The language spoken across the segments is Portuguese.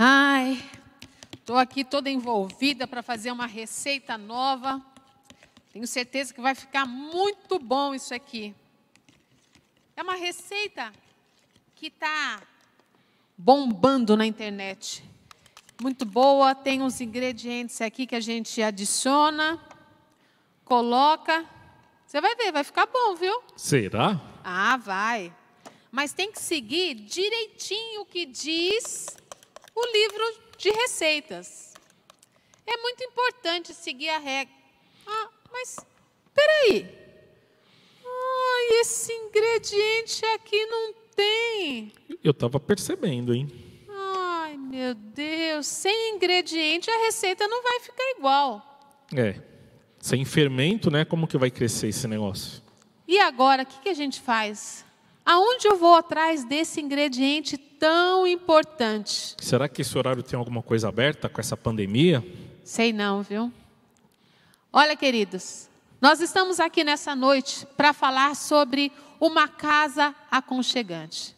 Ai, estou aqui toda envolvida para fazer uma receita nova. Tenho certeza que vai ficar muito bom isso aqui. É uma receita que está bombando na internet. Muito boa, tem uns ingredientes aqui que a gente adiciona, coloca. Você vai ver, vai ficar bom, viu? Será? Ah, vai. Mas tem que seguir direitinho o que diz o livro de receitas. É muito importante seguir a regra. Ah, mas peraí. Ah, esse ingrediente aqui não tem. Eu estava percebendo, hein? Ai, meu Deus. Sem ingrediente a receita não vai ficar igual. É. Sem fermento, né? Como que vai crescer esse negócio? E agora, o que, que a gente faz? Aonde eu vou atrás desse ingrediente tão importante? Será que esse horário tem alguma coisa aberta com essa pandemia? Sei não, viu? Olha, queridos, nós estamos aqui nessa noite para falar sobre uma casa aconchegante.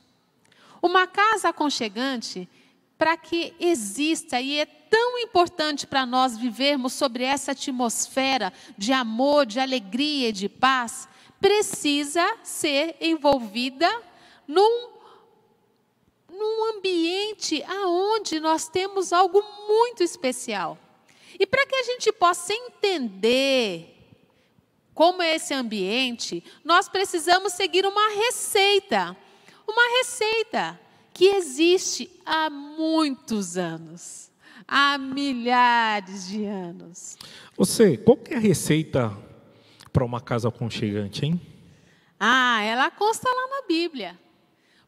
Uma casa aconchegante para que exista e é tão importante para nós vivermos sobre essa atmosfera de amor, de alegria e de paz, precisa ser envolvida num, num ambiente aonde nós temos algo muito especial. E para que a gente possa entender como é esse ambiente, nós precisamos seguir uma receita. Uma receita que existe há muitos anos há milhares de anos. Você, qual é a receita para uma casa aconchegante, hein? Ah, ela consta lá na Bíblia.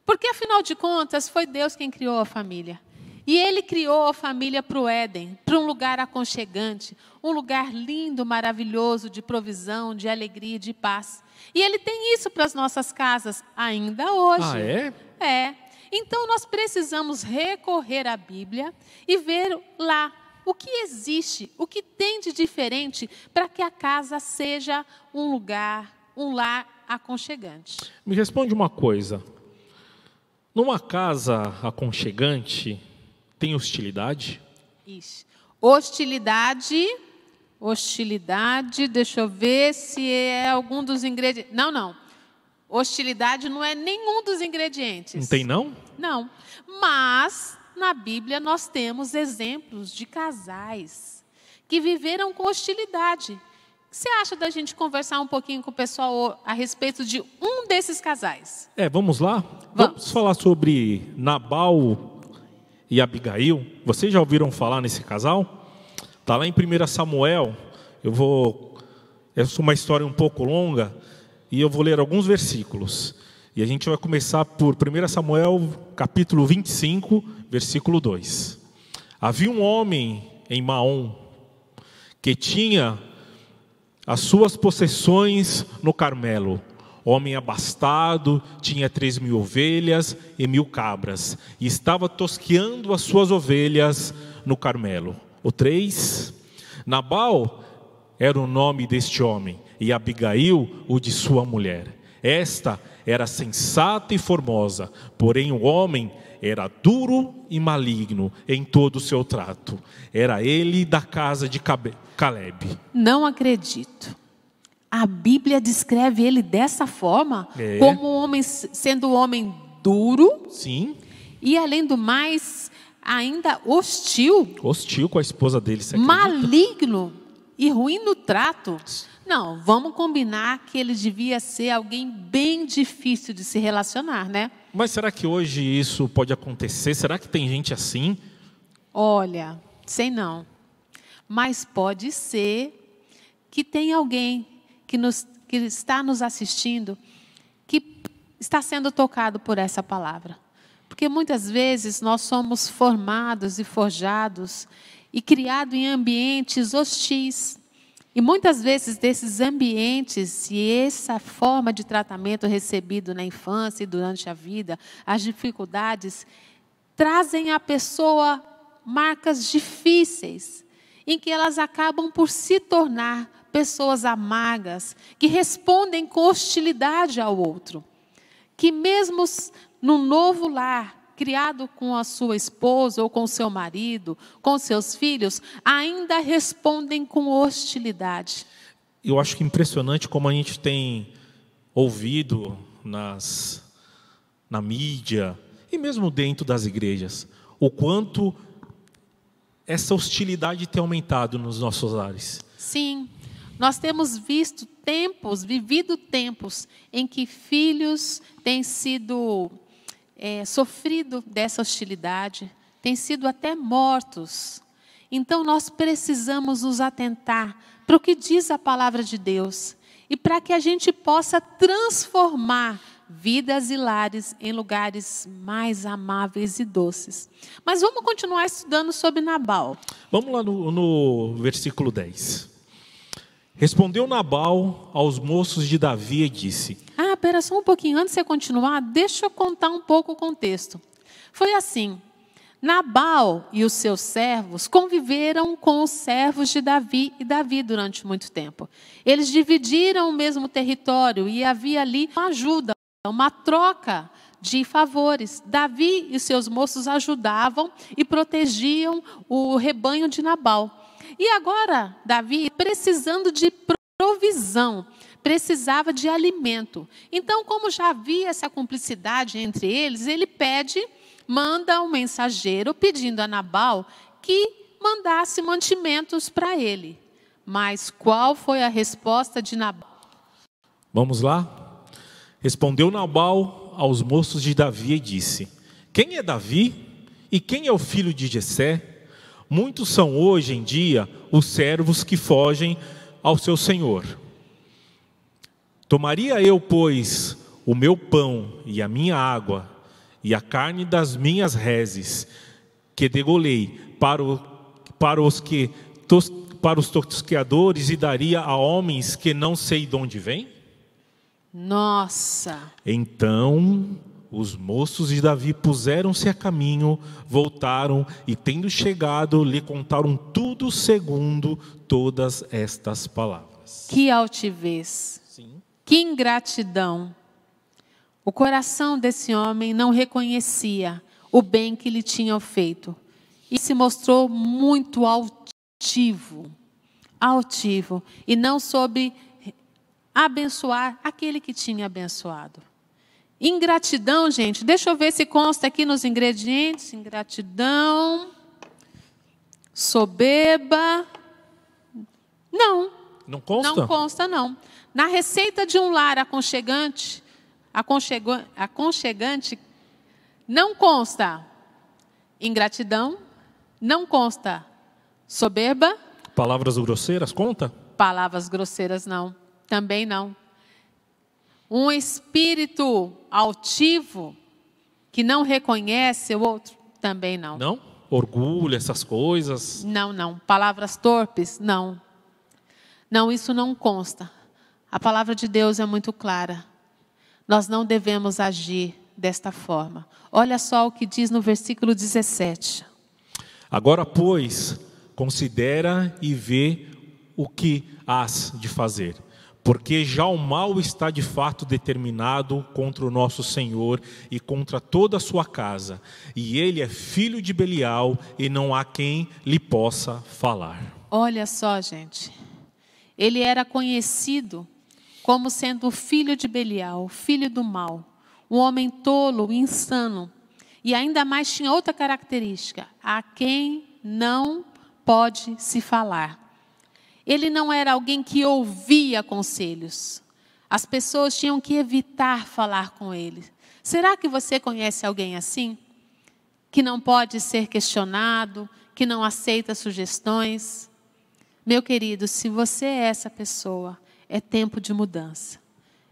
Porque, afinal de contas, foi Deus quem criou a família. E ele criou a família para o Éden, para um lugar aconchegante, um lugar lindo, maravilhoso, de provisão, de alegria, de paz. E ele tem isso para as nossas casas ainda hoje. Ah, é? É. Então nós precisamos recorrer à Bíblia e ver lá o que existe, o que tem de diferente para que a casa seja um lugar, um lar aconchegante. Me responde uma coisa. Numa casa aconchegante, tem hostilidade? Ixi. Hostilidade, hostilidade, deixa eu ver se é algum dos ingredientes. Não, não. Hostilidade não é nenhum dos ingredientes. Não tem, não? Não. Mas na Bíblia nós temos exemplos de casais que viveram com hostilidade. O que você acha da gente conversar um pouquinho com o pessoal a respeito de um desses casais? É, vamos lá? Vamos, vamos falar sobre Nabal e Abigail. Vocês já ouviram falar nesse casal? Está lá em 1 Samuel. Eu vou. Essa é uma história um pouco longa e eu vou ler alguns versículos. E a gente vai começar por 1 Samuel, capítulo 25, versículo 2. Havia um homem em Maom que tinha as suas possessões no Carmelo. Homem abastado, tinha três mil ovelhas e mil cabras, e estava tosqueando as suas ovelhas no Carmelo. O 3. Nabal era o nome deste homem, e Abigail o de sua mulher. Esta era sensata e formosa, porém o homem era duro e maligno em todo o seu trato. Era ele da casa de Caleb. Não acredito. A Bíblia descreve ele dessa forma, é. como um homem sendo um homem duro. Sim. E além do mais, ainda hostil. Hostil com a esposa dele, você Maligno e ruim no trato. Não, vamos combinar que ele devia ser alguém bem difícil de se relacionar, né? Mas será que hoje isso pode acontecer? Será que tem gente assim? Olha, sei não. Mas pode ser que tem alguém que, nos, que está nos assistindo que está sendo tocado por essa palavra. Porque muitas vezes nós somos formados e forjados e criados em ambientes hostis e muitas vezes desses ambientes e essa forma de tratamento recebido na infância e durante a vida, as dificuldades trazem à pessoa marcas difíceis, em que elas acabam por se tornar pessoas amargas, que respondem com hostilidade ao outro, que mesmo no novo lar criado com a sua esposa ou com seu marido, com seus filhos, ainda respondem com hostilidade. Eu acho que é impressionante como a gente tem ouvido nas na mídia e mesmo dentro das igrejas o quanto essa hostilidade tem aumentado nos nossos lares. Sim. Nós temos visto tempos, vivido tempos em que filhos têm sido é, sofrido dessa hostilidade, têm sido até mortos. Então nós precisamos nos atentar para o que diz a palavra de Deus e para que a gente possa transformar vidas e lares em lugares mais amáveis e doces. Mas vamos continuar estudando sobre Nabal. Vamos lá no, no versículo 10. Respondeu Nabal aos moços de Davi e disse: Ah, pera só um pouquinho, antes de você continuar, deixa eu contar um pouco o contexto. Foi assim: Nabal e os seus servos conviveram com os servos de Davi e Davi durante muito tempo. Eles dividiram o mesmo território e havia ali uma ajuda, uma troca de favores. Davi e seus moços ajudavam e protegiam o rebanho de Nabal. E agora, Davi, precisando de provisão, precisava de alimento. Então, como já havia essa cumplicidade entre eles, ele pede, manda um mensageiro pedindo a Nabal que mandasse mantimentos para ele. Mas qual foi a resposta de Nabal? Vamos lá? Respondeu Nabal aos moços de Davi e disse: Quem é Davi? E quem é o filho de Jessé? Muitos são hoje em dia os servos que fogem ao seu senhor. Tomaria eu, pois, o meu pão e a minha água e a carne das minhas rezes, que degolei para, o, para os que tos, para os tosqueadores e daria a homens que não sei de onde vêm? Nossa! Então os moços de Davi puseram-se a caminho, voltaram e, tendo chegado, lhe contaram tudo segundo todas estas palavras. Que altivez! Sim. Que ingratidão! O coração desse homem não reconhecia o bem que lhe tinham feito e se mostrou muito altivo, altivo, e não soube abençoar aquele que tinha abençoado. Ingratidão, gente, deixa eu ver se consta aqui nos ingredientes: ingratidão, soberba. Não. Não consta? Não consta, não. Na receita de um lar aconchegante, aconchegante, não consta ingratidão, não consta soberba. Palavras grosseiras, conta? Palavras grosseiras, não. Também não um espírito altivo que não reconhece o outro? Também não. Não? Orgulho, essas coisas? Não, não. Palavras torpes? Não. Não, isso não consta. A palavra de Deus é muito clara. Nós não devemos agir desta forma. Olha só o que diz no versículo 17. Agora, pois, considera e vê o que has de fazer porque já o mal está de fato determinado contra o nosso Senhor e contra toda a sua casa, e ele é filho de Belial e não há quem lhe possa falar. Olha só, gente. Ele era conhecido como sendo filho de Belial, filho do mal, um homem tolo, insano, e ainda mais tinha outra característica, a quem não pode se falar. Ele não era alguém que ouvia conselhos. As pessoas tinham que evitar falar com ele. Será que você conhece alguém assim? Que não pode ser questionado, que não aceita sugestões? Meu querido, se você é essa pessoa, é tempo de mudança.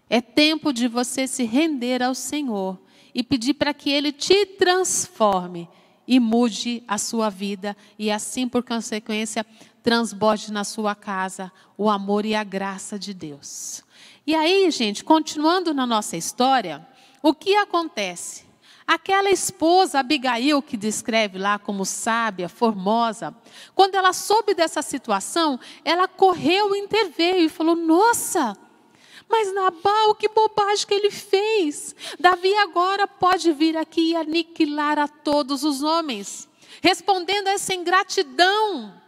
É tempo de você se render ao Senhor e pedir para que Ele te transforme e mude a sua vida e assim, por consequência, transborde na sua casa o amor e a graça de Deus. E aí, gente, continuando na nossa história, o que acontece? Aquela esposa Abigail, que descreve lá como sábia, formosa, quando ela soube dessa situação, ela correu e interveio e falou: Nossa, mas Nabal, que bobagem que ele fez! Davi agora pode vir aqui e aniquilar a todos os homens. Respondendo a essa ingratidão,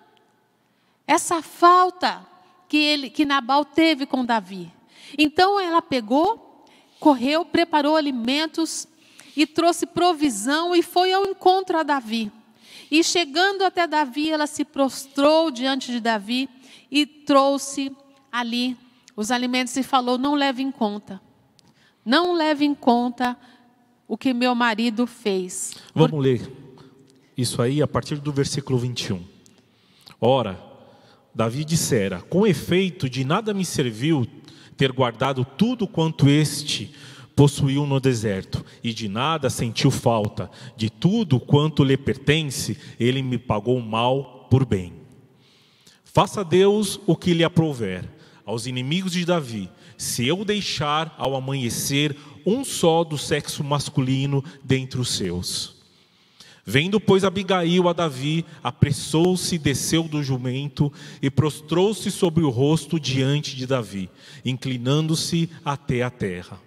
essa falta que ele que Nabal teve com Davi. Então ela pegou, correu, preparou alimentos e trouxe provisão e foi ao encontro a Davi. E chegando até Davi, ela se prostrou diante de Davi e trouxe ali os alimentos e falou: "Não leve em conta. Não leve em conta o que meu marido fez." Vamos Por... ler isso aí a partir do versículo 21. Ora, Davi dissera: Com efeito, de nada me serviu ter guardado tudo quanto este possuiu no deserto, e de nada sentiu falta. De tudo quanto lhe pertence, ele me pagou mal por bem. Faça Deus o que lhe aprouver aos inimigos de Davi, se eu deixar ao amanhecer um só do sexo masculino dentre os seus. Vendo, pois, Abigail a Davi, apressou-se, desceu do jumento e prostrou-se sobre o rosto diante de Davi, inclinando-se até a terra.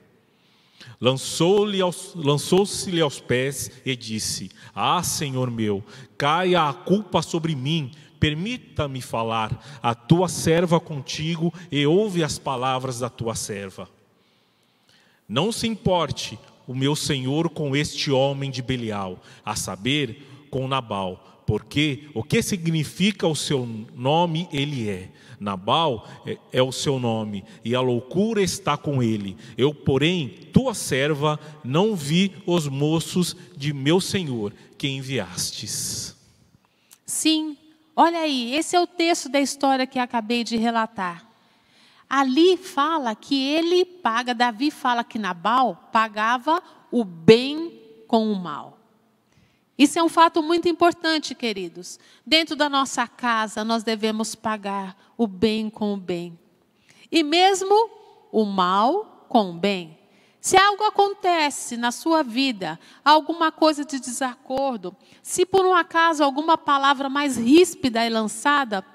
Lançou-se-lhe aos, lançou aos pés e disse: Ah, Senhor meu, caia a culpa sobre mim, permita-me falar, a tua serva contigo, e ouve as palavras da tua serva. Não se importe, o meu senhor com este homem de Belial, a saber, com Nabal, porque o que significa o seu nome ele é. Nabal é, é, o seu nome, e a loucura está com ele. Eu, porém, tua serva, não vi os moços de meu senhor que enviastes. Sim, olha aí, esse é o texto da história que acabei de relatar ali fala que ele paga, Davi fala que Nabal pagava o bem com o mal. Isso é um fato muito importante, queridos. Dentro da nossa casa, nós devemos pagar o bem com o bem. E mesmo o mal com o bem. Se algo acontece na sua vida, alguma coisa de desacordo, se por um acaso alguma palavra mais ríspida é lançada,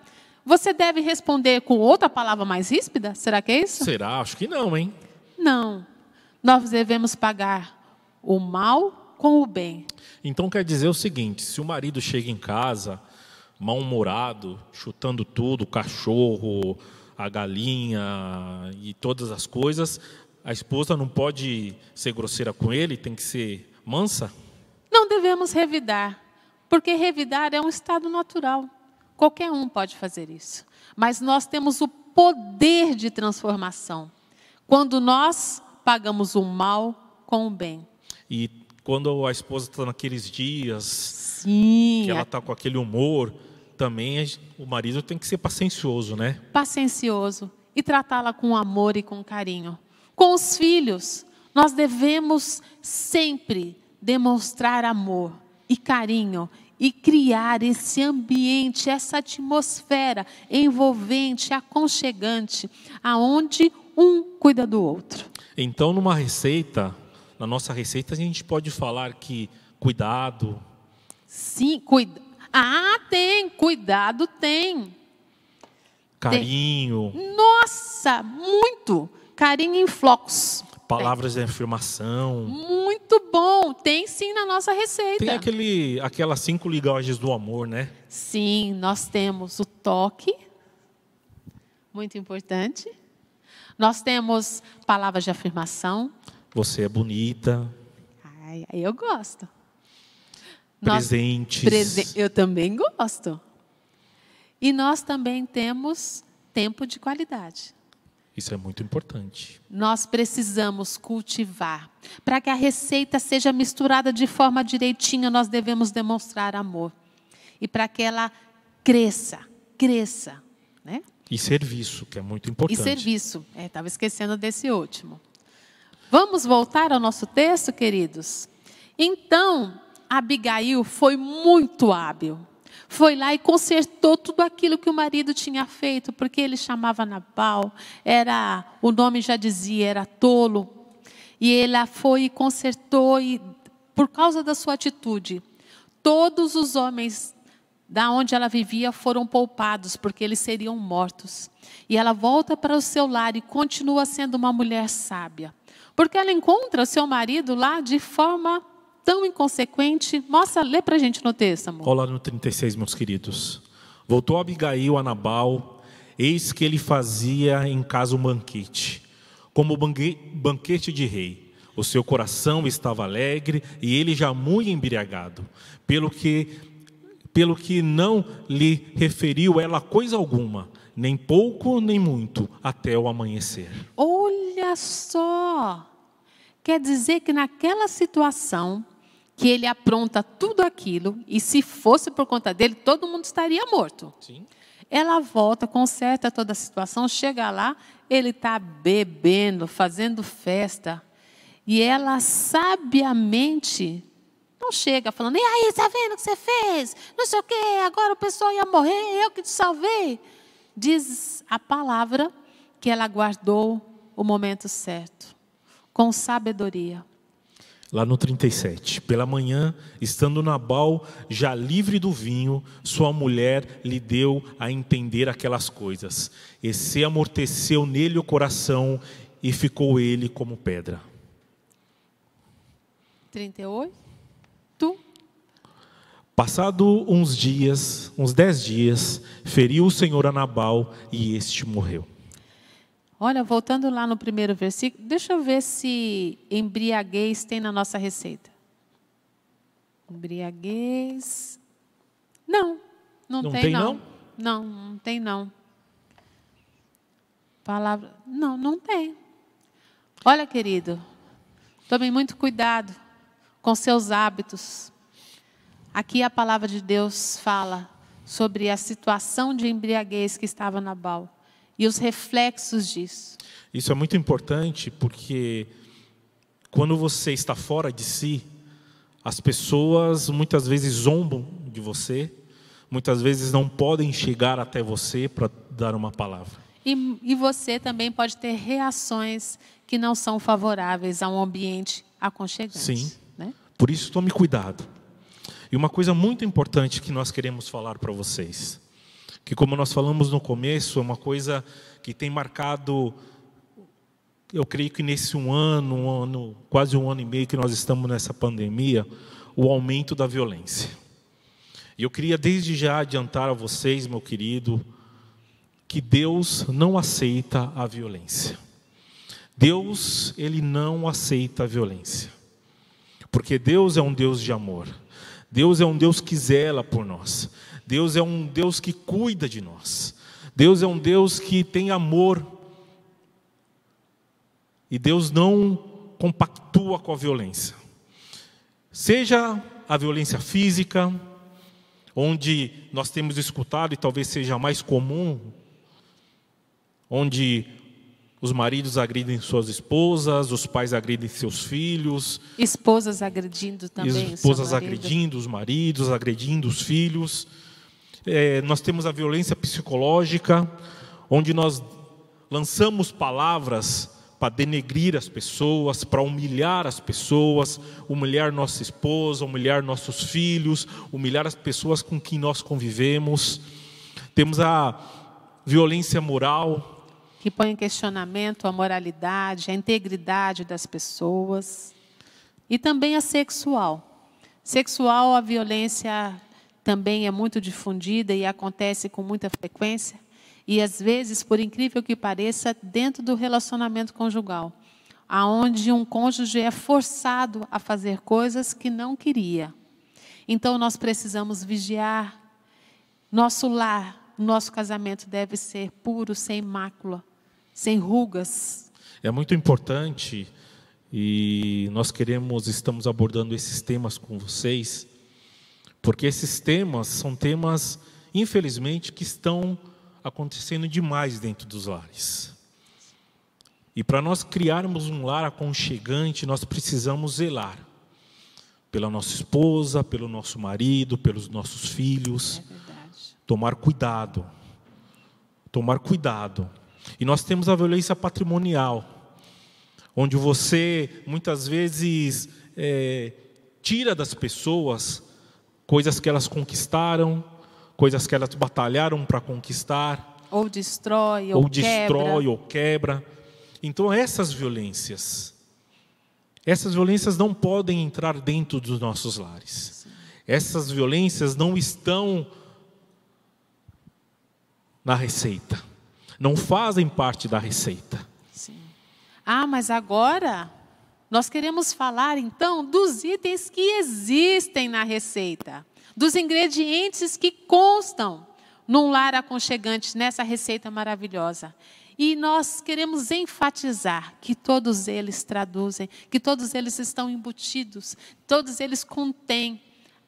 você deve responder com outra palavra mais ríspida? Será que é isso? Será? Acho que não, hein? Não. Nós devemos pagar o mal com o bem. Então quer dizer o seguinte: se o marido chega em casa mal-humorado, chutando tudo, o cachorro, a galinha e todas as coisas, a esposa não pode ser grosseira com ele, tem que ser mansa? Não devemos revidar, porque revidar é um estado natural. Qualquer um pode fazer isso. Mas nós temos o poder de transformação quando nós pagamos o mal com o bem. E quando a esposa está naqueles dias, Sim, que ela está com aquele humor, também o marido tem que ser paciencioso, né? Paciencioso e tratá-la com amor e com carinho. Com os filhos, nós devemos sempre demonstrar amor e carinho e criar esse ambiente, essa atmosfera envolvente, aconchegante, aonde um cuida do outro. Então, numa receita, na nossa receita, a gente pode falar que cuidado. Sim, cuida. Ah, tem, cuidado tem. Carinho. Tem. Nossa, muito. Carinho em flocos. Palavras de afirmação. Muito bom. Tem sim na nossa receita. Tem aquele, aquelas cinco linguagens do amor, né? Sim, nós temos o toque, muito importante. Nós temos palavras de afirmação. Você é bonita. Ai, eu gosto. Presentes. Nós, eu também gosto. E nós também temos tempo de qualidade. Isso é muito importante. Nós precisamos cultivar. Para que a receita seja misturada de forma direitinha, nós devemos demonstrar amor. E para que ela cresça, cresça. Né? E serviço, que é muito importante. E serviço. Estava é, esquecendo desse último. Vamos voltar ao nosso texto, queridos? Então, Abigail foi muito hábil foi lá e consertou tudo aquilo que o marido tinha feito, porque ele chamava Nabal, era, o nome já dizia, era tolo. E ela foi e consertou, e por causa da sua atitude, todos os homens da onde ela vivia foram poupados, porque eles seriam mortos. E ela volta para o seu lar e continua sendo uma mulher sábia. Porque ela encontra seu marido lá de forma tão inconsequente. Mostra, lê para a gente no texto, amor. Olha lá no 36, meus queridos. Voltou Abigail a Nabal, eis que ele fazia em casa um banquete, como banquete de rei. O seu coração estava alegre e ele já muito embriagado, pelo que, pelo que não lhe referiu ela coisa alguma, nem pouco nem muito, até o amanhecer. Olha só! Quer dizer que naquela situação que ele apronta tudo aquilo, e se fosse por conta dele, todo mundo estaria morto. Sim. Ela volta, conserta toda a situação, chega lá, ele está bebendo, fazendo festa. E ela sabiamente não chega falando, e aí, está vendo o que você fez? Não sei o quê, agora o pessoal ia morrer, eu que te salvei. Diz a palavra que ela guardou o momento certo com sabedoria. Lá no 37, pela manhã, estando Nabal já livre do vinho, sua mulher lhe deu a entender aquelas coisas. E se amorteceu nele o coração e ficou ele como pedra. 38. Tu. Passado uns dias, uns dez dias, feriu o Senhor a Nabal e este morreu. Olha, voltando lá no primeiro versículo, deixa eu ver se embriaguez tem na nossa receita. Embriaguez. Não, não, não tem, tem não. não. Não, não tem não. Palavra. Não, não tem. Olha, querido, tome muito cuidado com seus hábitos. Aqui a palavra de Deus fala sobre a situação de embriaguez que estava na Nabal e os reflexos disso. Isso é muito importante porque quando você está fora de si, as pessoas muitas vezes zombam de você, muitas vezes não podem chegar até você para dar uma palavra. E, e, você também pode ter reações que não são favoráveis a um ambiente aconchegante. Sim. Né? Por isso, tome cuidado. E uma coisa muito importante que nós queremos falar para vocês que, como nós falamos no começo, é uma coisa que tem marcado, eu creio que nesse um ano, um ano, quase um ano e meio que nós estamos nessa pandemia, o aumento da violência. E eu queria desde já adiantar a vocês, meu querido, que Deus não aceita a violência. Deus, ele não aceita a violência. Porque Deus é um Deus de amor. Deus é um Deus que zela por nós. Deus é um Deus que cuida de nós. Deus é um Deus que tem amor. E Deus não compactua com a violência. Seja a violência física, onde nós temos escutado e talvez seja mais comum, onde os maridos agridem suas esposas, os pais agridem seus filhos. Esposas agredindo também. Esposas agredindo os maridos, agredindo os filhos. É, nós temos a violência psicológica, onde nós lançamos palavras para denegrir as pessoas, para humilhar as pessoas, humilhar nossa esposa, humilhar nossos filhos, humilhar as pessoas com quem nós convivemos. Temos a violência moral, que põe em questionamento a moralidade, a integridade das pessoas. E também a sexual. Sexual, a violência também é muito difundida e acontece com muita frequência. E às vezes, por incrível que pareça, dentro do relacionamento conjugal, aonde um cônjuge é forçado a fazer coisas que não queria. Então nós precisamos vigiar. Nosso lar, nosso casamento deve ser puro, sem mácula, sem rugas. É muito importante e nós queremos, estamos abordando esses temas com vocês, porque esses temas são temas, infelizmente, que estão acontecendo demais dentro dos lares. E para nós criarmos um lar aconchegante, nós precisamos zelar pela nossa esposa, pelo nosso marido, pelos nossos filhos. É tomar cuidado. Tomar cuidado. E nós temos a violência patrimonial, onde você muitas vezes é, tira das pessoas coisas que elas conquistaram, coisas que elas batalharam para conquistar. Ou destrói, ou, ou destrói, quebra. ou quebra. Então, essas violências, essas violências não podem entrar dentro dos nossos lares. Sim. Essas violências não estão na receita não fazem parte da receita. Sim. Ah, mas agora nós queremos falar então dos itens que existem na receita, dos ingredientes que constam num lar aconchegante nessa receita maravilhosa. E nós queremos enfatizar que todos eles traduzem, que todos eles estão embutidos, todos eles contêm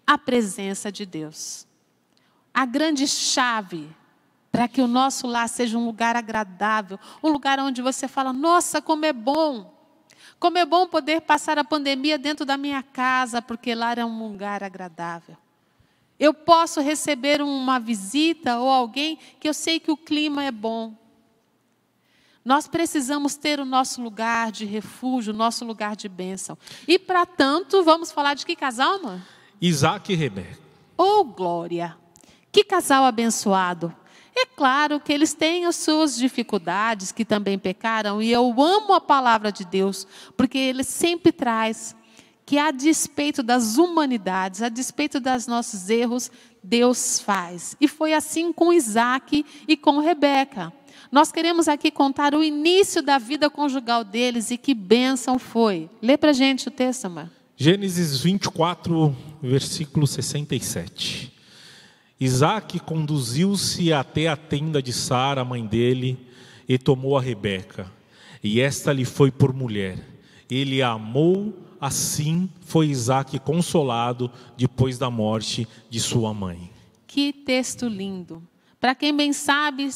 a presença de Deus. A grande chave para que o nosso lar seja um lugar agradável, um lugar onde você fala: nossa, como é bom! Como é bom poder passar a pandemia dentro da minha casa, porque lá é um lugar agradável. Eu posso receber uma visita ou alguém que eu sei que o clima é bom. Nós precisamos ter o nosso lugar de refúgio, o nosso lugar de bênção. E para tanto, vamos falar de que casal, mano? Isaac e Rebeca. Oh, glória! Que casal abençoado! É claro que eles têm as suas dificuldades, que também pecaram, e eu amo a palavra de Deus, porque ele sempre traz que, a despeito das humanidades, a despeito dos nossos erros, Deus faz. E foi assim com Isaac e com Rebeca. Nós queremos aqui contar o início da vida conjugal deles e que bênção foi. Lê para gente o texto, Amar. Gênesis 24, versículo 67. Isaac conduziu-se até a tenda de Sara, mãe dele, e tomou a Rebeca, e esta lhe foi por mulher. Ele a amou, assim foi Isaac consolado depois da morte de sua mãe. Que texto lindo! Para quem bem sabe,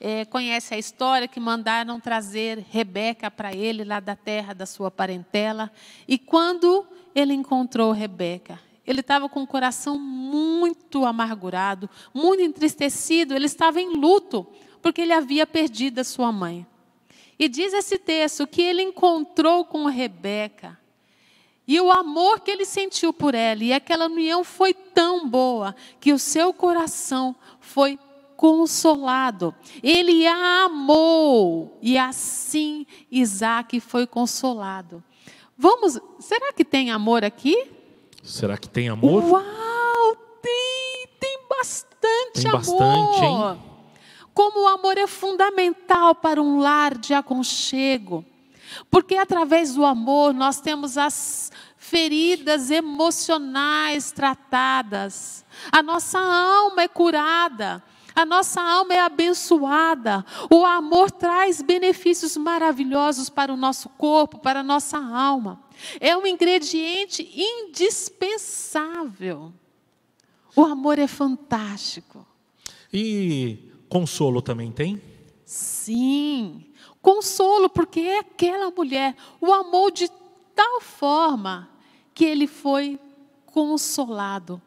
é, conhece a história que mandaram trazer Rebeca para ele lá da terra da sua parentela. E quando ele encontrou Rebeca, ele estava com o coração muito amargurado, muito entristecido, ele estava em luto, porque ele havia perdido a sua mãe. E diz esse texto que ele encontrou com Rebeca. E o amor que ele sentiu por ela e aquela união foi tão boa que o seu coração foi consolado. Ele a amou e assim Isaac foi consolado. Vamos, será que tem amor aqui? Será que tem amor? Uau, tem, tem bastante tem amor. bastante, hein? Como o amor é fundamental para um lar de aconchego. Porque através do amor nós temos as feridas emocionais tratadas. A nossa alma é curada. A nossa alma é abençoada. O amor traz benefícios maravilhosos para o nosso corpo, para a nossa alma. É um ingrediente indispensável. O amor é fantástico. E consolo também tem? Sim. Consolo, porque é aquela mulher o amou de tal forma que ele foi consolado.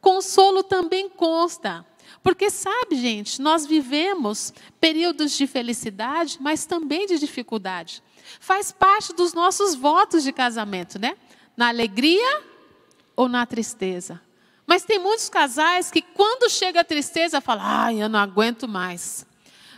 Consolo também consta porque sabe, gente, nós vivemos períodos de felicidade, mas também de dificuldade. Faz parte dos nossos votos de casamento, né? Na alegria ou na tristeza. Mas tem muitos casais que quando chega a tristeza, falam: "Ai, eu não aguento mais".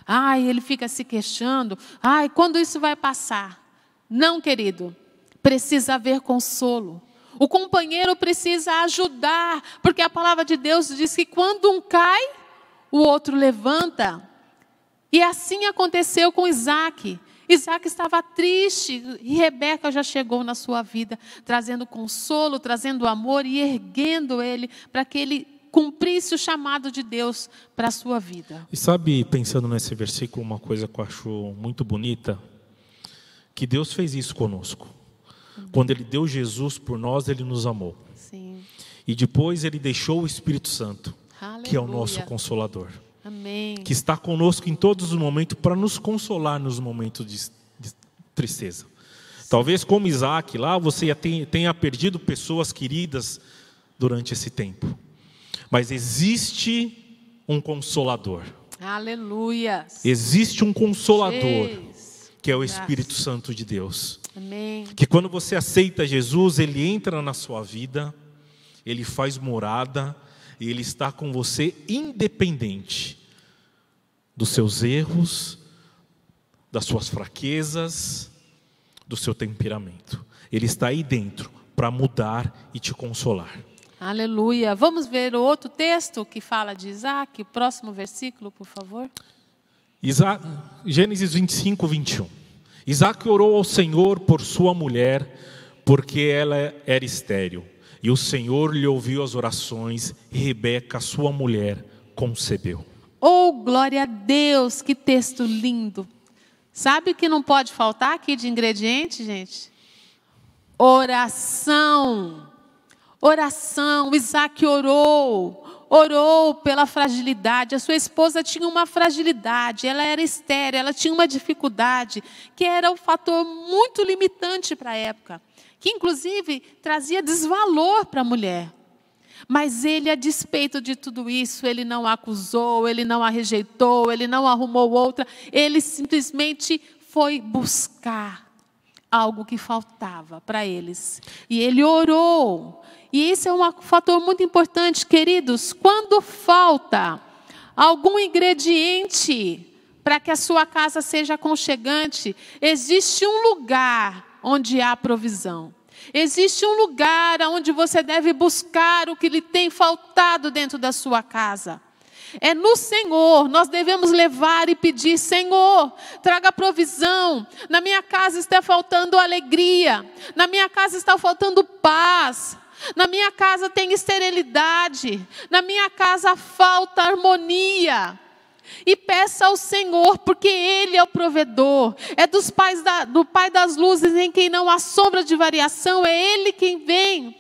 Ai, ele fica se queixando. Ai, quando isso vai passar? Não, querido. Precisa haver consolo o companheiro precisa ajudar, porque a palavra de Deus diz que quando um cai, o outro levanta. E assim aconteceu com Isaac. Isaac estava triste e Rebeca já chegou na sua vida, trazendo consolo, trazendo amor e erguendo ele para que ele cumprisse o chamado de Deus para a sua vida. E sabe, pensando nesse versículo, uma coisa que eu acho muito bonita, que Deus fez isso conosco. Quando ele deu Jesus por nós, ele nos amou. Sim. E depois ele deixou o Espírito Santo, Aleluia. que é o nosso consolador. Amém. Que está conosco em todos os momentos para nos consolar nos momentos de, de tristeza. Sim. Talvez como Isaac lá, você tenha, tenha perdido pessoas queridas durante esse tempo. Mas existe um consolador. Aleluia. Existe um consolador, Jesus. que é o Espírito Graças. Santo de Deus. Amém. Que quando você aceita Jesus, ele entra na sua vida, ele faz morada e ele está com você independente dos seus erros, das suas fraquezas, do seu temperamento. Ele está aí dentro para mudar e te consolar. Aleluia. Vamos ver o outro texto que fala de Isaac, o próximo versículo, por favor. Gênesis 25, 21. Isaac orou ao Senhor por sua mulher, porque ela era estéril. E o Senhor lhe ouviu as orações, e Rebeca, sua mulher, concebeu. Oh, glória a Deus, que texto lindo! Sabe o que não pode faltar aqui de ingrediente, gente? Oração. Oração. Isaac orou orou pela fragilidade. A sua esposa tinha uma fragilidade, ela era estéril, ela tinha uma dificuldade, que era um fator muito limitante para a época, que inclusive trazia desvalor para a mulher. Mas ele, a despeito de tudo isso, ele não a acusou, ele não a rejeitou, ele não arrumou outra, ele simplesmente foi buscar algo que faltava para eles. E ele orou, e isso é um fator muito importante, queridos. Quando falta algum ingrediente para que a sua casa seja aconchegante, existe um lugar onde há provisão. Existe um lugar onde você deve buscar o que lhe tem faltado dentro da sua casa. É no Senhor, nós devemos levar e pedir: Senhor, traga provisão. Na minha casa está faltando alegria, na minha casa está faltando paz, na minha casa tem esterilidade. Na minha casa falta harmonia. E peça ao Senhor, porque Ele é o provedor. É dos pais da, do Pai das luzes em quem não há sombra de variação. É Ele quem vem.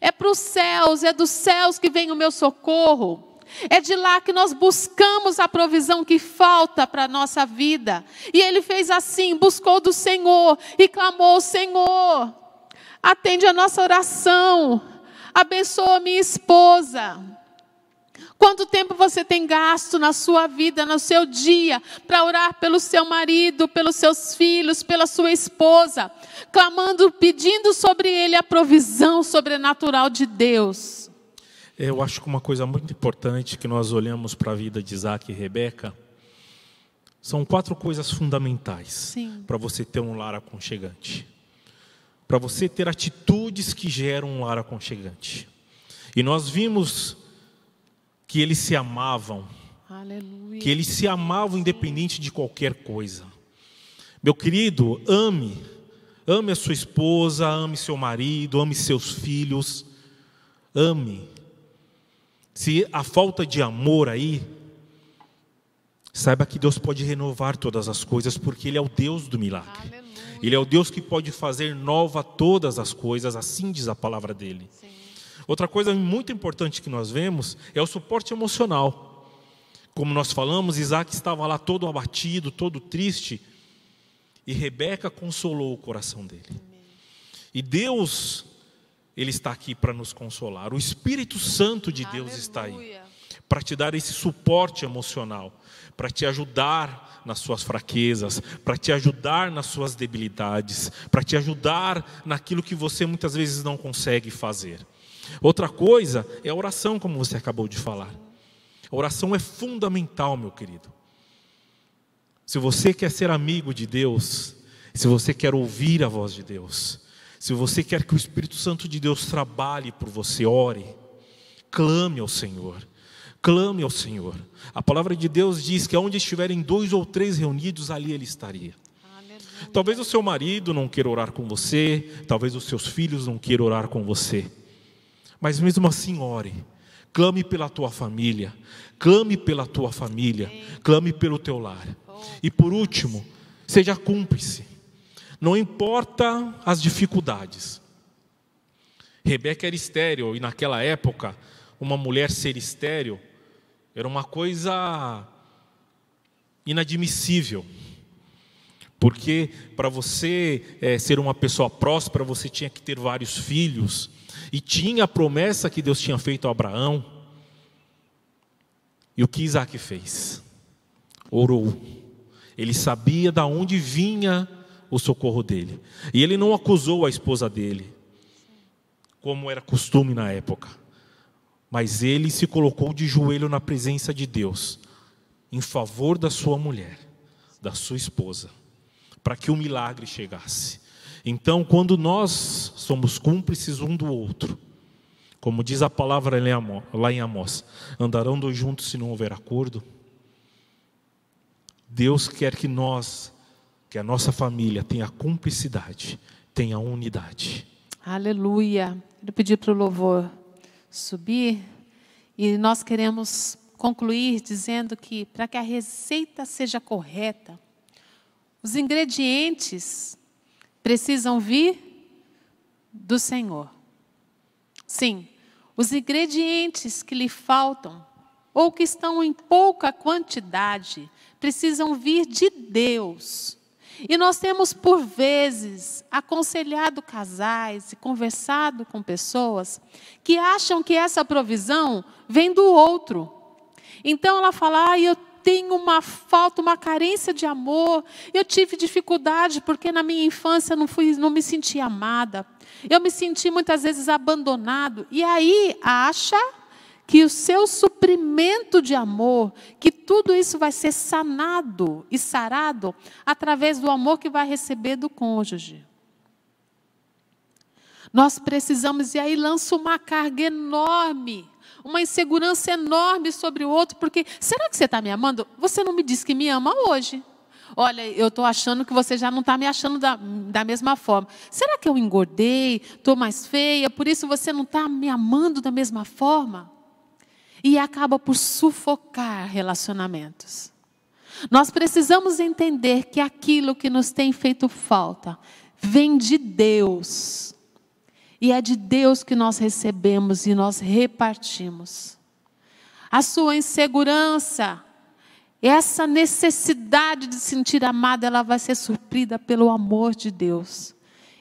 É para os céus, é dos céus que vem o meu socorro. É de lá que nós buscamos a provisão que falta para a nossa vida. E ele fez assim: buscou do Senhor e clamou: Senhor, Atende a nossa oração. Abençoa minha esposa. Quanto tempo você tem gasto na sua vida, no seu dia, para orar pelo seu marido, pelos seus filhos, pela sua esposa, clamando, pedindo sobre ele a provisão sobrenatural de Deus? Eu acho que uma coisa muito importante que nós olhamos para a vida de Isaac e Rebeca são quatro coisas fundamentais para você ter um lar aconchegante para você ter atitudes que geram um lar aconchegante. E nós vimos que eles se amavam, Aleluia. que eles se amavam independente de qualquer coisa. Meu querido, ame, ame a sua esposa, ame seu marido, ame seus filhos, ame. Se a falta de amor aí, saiba que Deus pode renovar todas as coisas, porque Ele é o Deus do milagre. Aleluia. Ele é o Deus que pode fazer nova todas as coisas, assim diz a palavra dele. Sim. Outra coisa muito importante que nós vemos é o suporte emocional. Como nós falamos, Isaac estava lá todo abatido, todo triste, e Rebeca consolou o coração dele. Amém. E Deus, Ele está aqui para nos consolar. O Espírito Santo de Deus está aí para te dar esse suporte emocional, para te ajudar nas suas fraquezas, para te ajudar nas suas debilidades, para te ajudar naquilo que você muitas vezes não consegue fazer. Outra coisa é a oração, como você acabou de falar. A oração é fundamental, meu querido. Se você quer ser amigo de Deus, se você quer ouvir a voz de Deus, se você quer que o Espírito Santo de Deus trabalhe por você, ore, clame ao Senhor clame ao Senhor. A palavra de Deus diz que onde estiverem dois ou três reunidos, ali ele estaria. Talvez o seu marido não queira orar com você, talvez os seus filhos não queiram orar com você. Mas mesmo assim, ore. Clame pela tua família, clame pela tua família, clame pelo teu lar. E por último, seja cúmplice. Não importa as dificuldades. Rebeca era estéreo e naquela época, uma mulher ser estéreo era uma coisa inadmissível. Porque para você é, ser uma pessoa próspera, você tinha que ter vários filhos. E tinha a promessa que Deus tinha feito a Abraão. E o que Isaac fez? Orou. Ele sabia de onde vinha o socorro dele. E ele não acusou a esposa dele, como era costume na época mas ele se colocou de joelho na presença de Deus, em favor da sua mulher, da sua esposa, para que o milagre chegasse. Então, quando nós somos cúmplices um do outro, como diz a palavra lá em Amós, andarão dois juntos se não houver acordo. Deus quer que nós, que a nossa família tenha cumplicidade, tenha unidade. Aleluia. Quero pedir para o louvor subir. E nós queremos concluir dizendo que, para que a receita seja correta, os ingredientes precisam vir do Senhor. Sim, os ingredientes que lhe faltam ou que estão em pouca quantidade precisam vir de Deus e nós temos, por vezes, aconselhado casais e conversado com pessoas que acham que essa provisão vem do outro. Então ela fala: ah, eu tenho uma falta, uma carência de amor. Eu tive dificuldade porque na minha infância não fui, não me senti amada. Eu me senti muitas vezes abandonado. E aí acha que o seu suprimento de amor, que tudo isso vai ser sanado e sarado através do amor que vai receber do cônjuge. Nós precisamos, e aí lança uma carga enorme, uma insegurança enorme sobre o outro, porque será que você está me amando? Você não me disse que me ama hoje. Olha, eu estou achando que você já não está me achando da, da mesma forma. Será que eu engordei? Estou mais feia? Por isso você não está me amando da mesma forma? e acaba por sufocar relacionamentos. Nós precisamos entender que aquilo que nos tem feito falta vem de Deus. E é de Deus que nós recebemos e nós repartimos. A sua insegurança, essa necessidade de sentir amada, ela vai ser suprida pelo amor de Deus.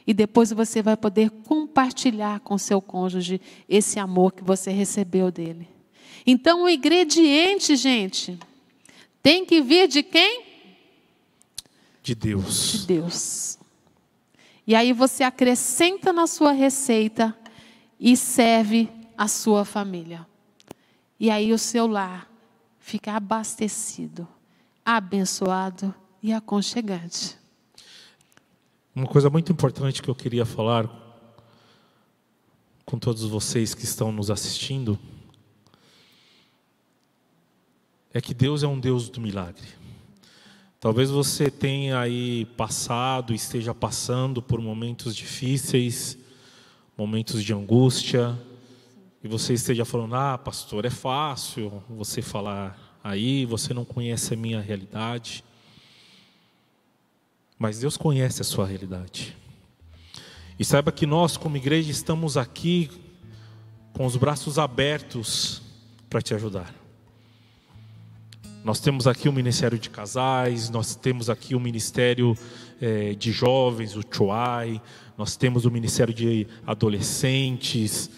E depois você vai poder compartilhar com seu cônjuge esse amor que você recebeu dele. Então, o ingrediente, gente, tem que vir de quem? De Deus. De Deus. E aí você acrescenta na sua receita e serve a sua família. E aí o seu lar fica abastecido, abençoado e aconchegante. Uma coisa muito importante que eu queria falar com todos vocês que estão nos assistindo é que Deus é um Deus do milagre. Talvez você tenha aí passado, esteja passando por momentos difíceis, momentos de angústia, e você esteja falando: "Ah, pastor, é fácil você falar aí, você não conhece a minha realidade". Mas Deus conhece a sua realidade. E saiba que nós, como igreja, estamos aqui com os braços abertos para te ajudar. Nós temos aqui o Ministério de Casais, nós temos aqui o Ministério eh, de Jovens, o Choai, nós temos o Ministério de Adolescentes,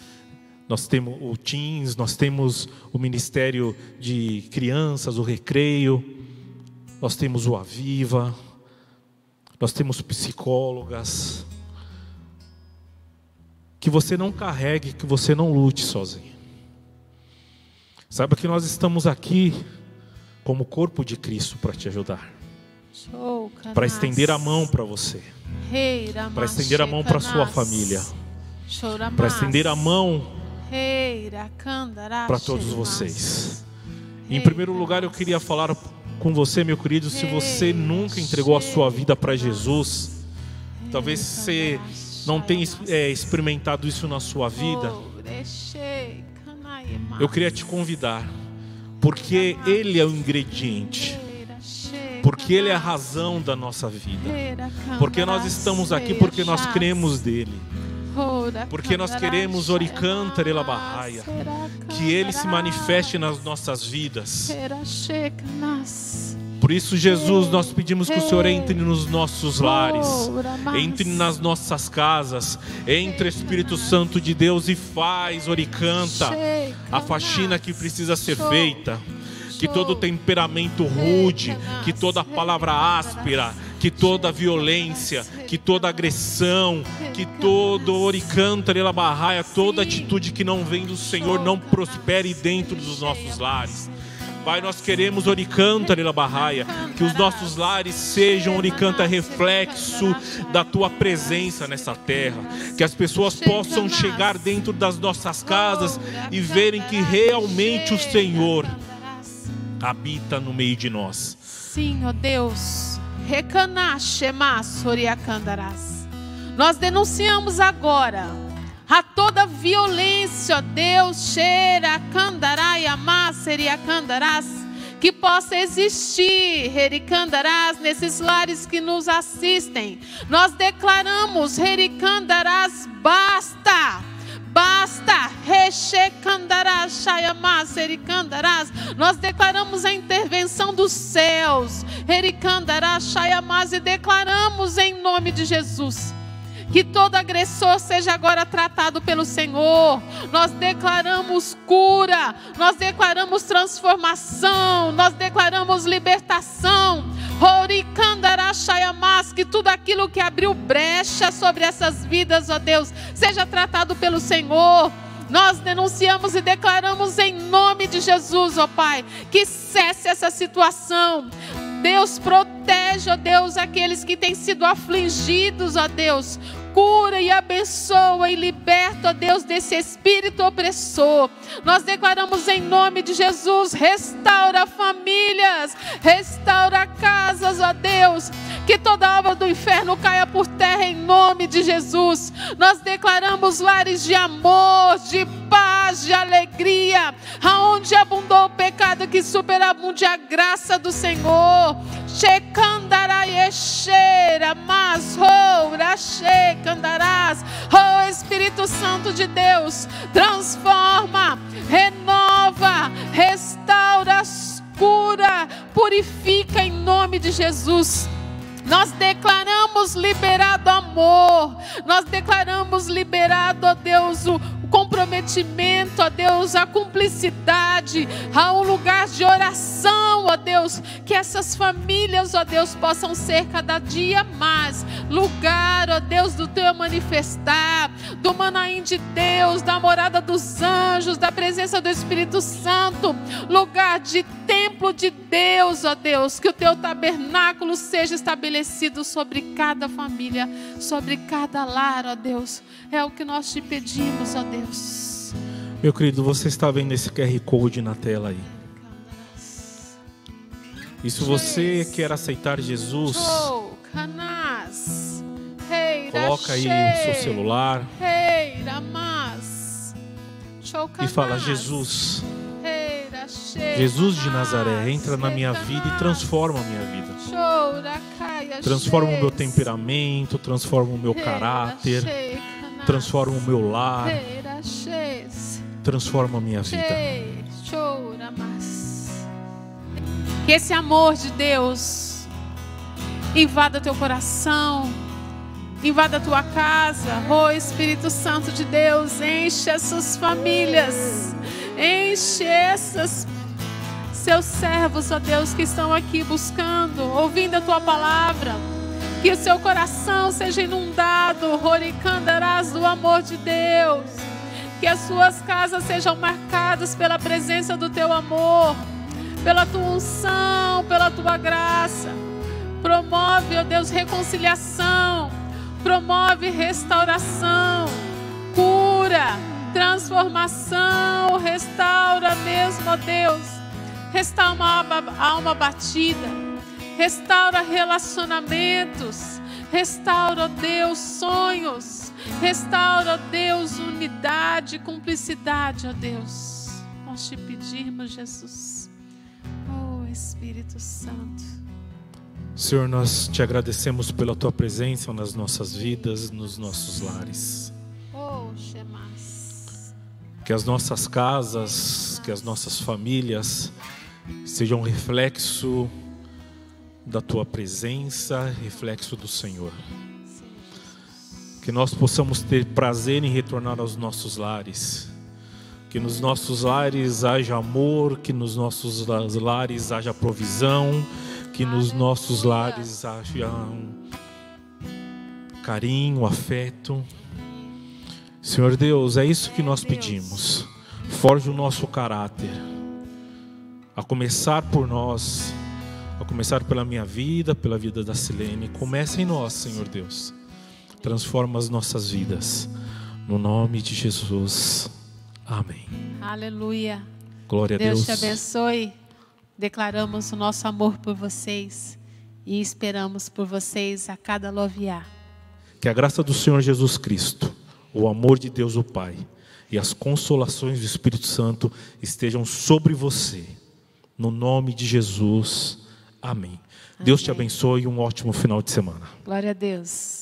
nós temos o Teens, nós temos o Ministério de Crianças, o Recreio, nós temos o Aviva, nós temos psicólogas. Que você não carregue, que você não lute sozinho. Saiba que nós estamos aqui como corpo de Cristo para te ajudar. Para estender a mão para você. Para estender a mão para sua família. Para estender a mão para todos vocês. Em primeiro lugar, eu queria falar com você, meu querido, se você nunca entregou a sua vida para Jesus, talvez você não tenha é, experimentado isso na sua vida. Eu queria te convidar porque Ele é o ingrediente. Porque Ele é a razão da nossa vida. Porque nós estamos aqui porque nós cremos dele. Porque nós queremos Oricântara la Barraia, que Ele se manifeste nas nossas vidas. Por isso, Jesus, nós pedimos que o Senhor entre nos nossos lares, entre nas nossas casas, entre Espírito Santo de Deus e faz, oricanta, a faxina que precisa ser feita. Que todo temperamento rude, que toda palavra áspera, que toda violência, que toda agressão, que todo oricantarela barraia, toda atitude que não vem do Senhor não prospere dentro dos nossos lares. Pai, nós queremos Oricanta Lila Barraia, que os nossos lares sejam Oricanta reflexo da tua presença nessa terra, que as pessoas possam chegar dentro das nossas casas e verem que realmente o Senhor habita no meio de nós. Sim, ó Deus. Recanashe Nós denunciamos agora a toda violência, ó Deus, cheira, candarai, amasseria, candarás, que possa existir, Hericandarás, nesses lares que nos assistem. Nós declaramos, Hericandarás, basta! Basta, rechecandarás, chayamas, ericandarás. Nós declaramos a intervenção dos céus, ericandarás, chayamas, e declaramos em nome de Jesus que todo agressor seja agora tratado pelo Senhor. Nós declaramos cura, nós declaramos transformação, nós declaramos libertação. que tudo aquilo que abriu brecha sobre essas vidas, ó Deus, seja tratado pelo Senhor. Nós denunciamos e declaramos em nome de Jesus, ó Pai, que cesse essa situação. Deus, protege, ó Deus, aqueles que têm sido afligidos, ó Deus, cura e abençoa e liberta, ó Deus, desse espírito opressor. Nós declaramos em nome de Jesus: restaura famílias, restaura casas, ó Deus. Que toda obra do inferno caia por terra em nome de Jesus. Nós declaramos lares de amor, de paz, de alegria. Aonde abundou o pecado, que superabunde a graça do Senhor. Checandaraiexeira, mas checandarás. Oh Espírito Santo de Deus, transforma, renova, restaura, cura, purifica em nome de Jesus. Nós declaramos liberado amor, nós declaramos liberado, ó Deus, o comprometimento, ó Deus, a cumplicidade comunidade, há um lugar de oração, ó Deus, que essas famílias, ó Deus, possam ser cada dia mais lugar, ó Deus, do teu manifestar, do Manaim de Deus, da morada dos anjos, da presença do Espírito Santo, lugar de templo de Deus, ó Deus, que o teu tabernáculo seja estabelecido sobre cada família, sobre cada lar, ó Deus. É o que nós te pedimos, ó Deus. Meu querido, você está vendo esse QR Code na tela aí. E se você quer aceitar Jesus, coloca aí o seu celular e fala: Jesus, Jesus de Nazaré, entra na minha vida e transforma a minha vida. Transforma o meu temperamento, transforma o meu caráter, transforma o meu lar transforma a minha vida. Que esse amor de Deus invada teu coração, invada tua casa. Oh Espírito Santo de Deus, enche essas famílias, enche essas seus servos, ó Deus, que estão aqui buscando, ouvindo a tua palavra. Que o seu coração seja inundado, roricandarás do amor de Deus. Que as suas casas sejam marcadas pela presença do teu amor, pela tua unção, pela tua graça. Promove, ó Deus, reconciliação, promove restauração, cura, transformação, restaura mesmo, ó Deus. Restaura uma alma batida, restaura relacionamentos, restaura, ó Deus, sonhos Restaura, ó Deus, unidade, cumplicidade, ó Deus. Nós te pedimos, Jesus. Oh, Espírito Santo. Senhor, nós te agradecemos pela tua presença nas nossas vidas, nos nossos lares. Oh, que as nossas casas, que as nossas famílias sejam reflexo da tua presença, reflexo do Senhor que nós possamos ter prazer em retornar aos nossos lares, que nos nossos lares haja amor, que nos nossos lares haja provisão, que nos nossos lares haja um carinho, afeto. Senhor Deus, é isso que nós pedimos. Forge o nosso caráter, a começar por nós, a começar pela minha vida, pela vida da Silene. Comece em nós, Senhor Deus transforma as nossas vidas. No nome de Jesus. Amém. Aleluia. Glória Deus a Deus. Deus te abençoe. Declaramos o nosso amor por vocês e esperamos por vocês a cada loviar. Que a graça do Senhor Jesus Cristo, o amor de Deus o Pai e as consolações do Espírito Santo estejam sobre você. No nome de Jesus. Amém. Amém. Deus te abençoe e um ótimo final de semana. Glória a Deus.